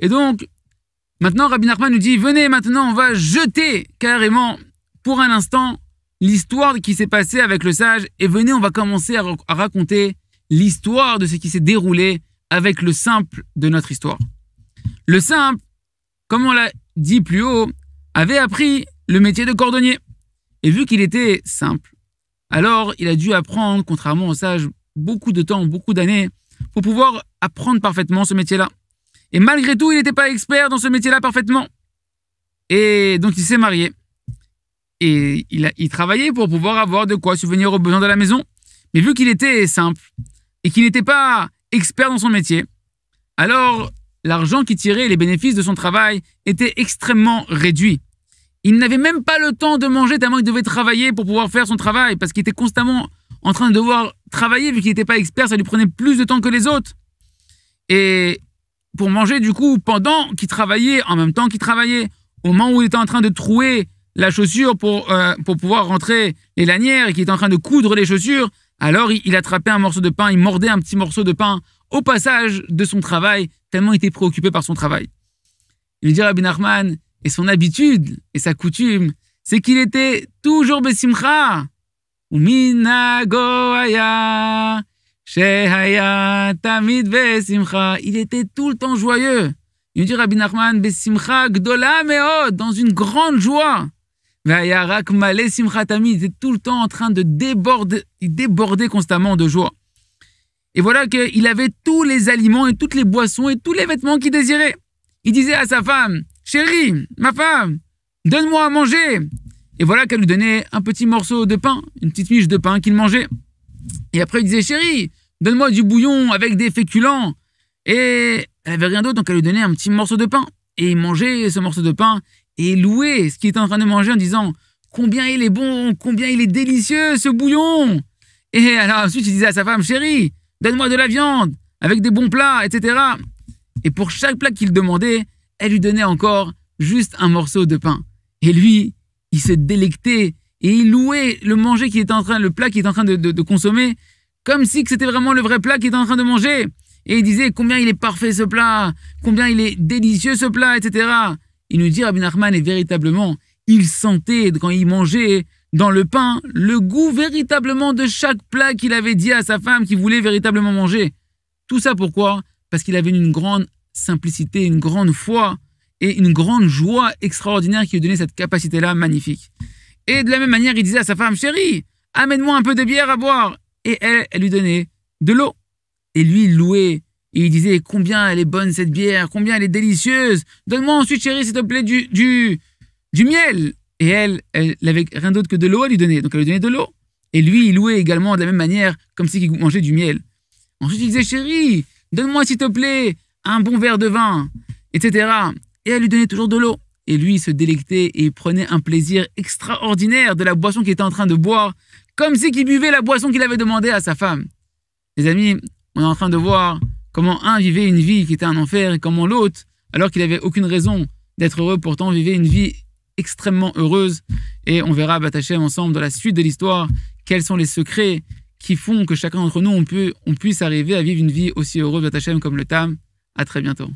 Et donc, maintenant, Rabbi Nachman nous dit, venez maintenant, on va jeter carrément, pour un instant, l'histoire qui s'est passée avec le sage, et venez, on va commencer à raconter l'histoire de ce qui s'est déroulé avec le simple de notre histoire. Le simple, comme on l'a dit plus haut, avait appris le métier de cordonnier. Et vu qu'il était simple, alors il a dû apprendre, contrairement au sage, beaucoup de temps, beaucoup d'années, pour pouvoir apprendre parfaitement ce métier-là. Et malgré tout, il n'était pas expert dans ce métier-là parfaitement. Et donc, il s'est marié. Et il, a, travaillait pour pouvoir avoir de quoi subvenir aux besoins de la maison. Mais vu qu'il était simple et qu'il n'était pas expert dans son métier, alors l'argent qu'il tirait, les bénéfices de son travail étaient extrêmement réduits. Il n'avait même pas le temps de manger tellement il devait travailler pour pouvoir faire son travail parce qu'il était constamment en train de devoir travailler vu qu'il n'était pas expert, ça lui prenait plus de temps que les autres. Et pour manger du coup pendant qu'il travaillait, en même temps qu'il travaillait. Au moment où il était en train de trouer la chaussure pour, euh, pour pouvoir rentrer les lanières et qu'il était en train de coudre les chaussures, alors il, attrapait un morceau de pain, il mordait un petit morceau de pain au passage de son travail, tellement il était préoccupé par son travail. Il dit Rabbi Arman, et son habitude et sa coutume, c'est qu'il était toujours Bessimcha. minagoaya Tamid Il était tout le temps joyeux. Il dit Rabbi Nachman, Besimcha Gdola Meod, dans une grande joie. Tamid, il était tout le temps en train de déborder, constamment de joie. Et voilà qu'il avait tous les aliments et toutes les boissons et tous les vêtements qu'il désirait. Il disait à sa femme, Chérie, ma femme, donne-moi à manger. Et voilà qu'elle lui donnait un petit morceau de pain, une petite miche de pain qu'il mangeait. Et après, il disait, Chérie, Donne-moi du bouillon avec des féculents. Et elle avait rien d'autre, donc elle lui donnait un petit morceau de pain. Et il mangeait ce morceau de pain et louait ce qu'il était en train de manger en disant Combien il est bon, combien il est délicieux ce bouillon Et alors ensuite il disait à sa femme Chérie, donne-moi de la viande avec des bons plats, etc. Et pour chaque plat qu'il demandait, elle lui donnait encore juste un morceau de pain. Et lui, il se délectait et il louait le manger qu'il était en train, le plat qu'il était en train de consommer comme si c'était vraiment le vrai plat qu'il était en train de manger. Et il disait combien il est parfait ce plat, combien il est délicieux ce plat, etc. Il nous dit, Rabbi Nachman, et véritablement, il sentait quand il mangeait dans le pain le goût véritablement de chaque plat qu'il avait dit à sa femme qu'il voulait véritablement manger. Tout ça pourquoi Parce qu'il avait une grande simplicité, une grande foi et une grande joie extraordinaire qui lui donnait cette capacité-là magnifique. Et de la même manière, il disait à sa femme, chérie, amène-moi un peu de bière à boire et elle, elle lui donnait de l'eau. Et lui, il louait. Et il disait combien elle est bonne cette bière, combien elle est délicieuse. Donne-moi ensuite, chérie, s'il te plaît, du, du, du miel. Et elle, elle n'avait rien d'autre que de l'eau à lui donner. Donc elle lui donnait de l'eau. Et lui, il louait également de la même manière, comme s'il mangeait du miel. Ensuite, il disait chérie, donne-moi s'il te plaît un bon verre de vin, etc. Et elle lui donnait toujours de l'eau. Et lui, il se délectait et prenait un plaisir extraordinaire de la boisson qu'il était en train de boire, comme si il buvait la boisson qu'il avait demandée à sa femme. Les amis, on est en train de voir comment un vivait une vie qui était un enfer et comment l'autre, alors qu'il n'avait aucune raison d'être heureux, pourtant vivait une vie extrêmement heureuse. Et on verra Batachem ensemble dans la suite de l'histoire quels sont les secrets qui font que chacun d'entre nous on, peut, on puisse arriver à vivre une vie aussi heureuse Batachem comme le Tam. À très bientôt.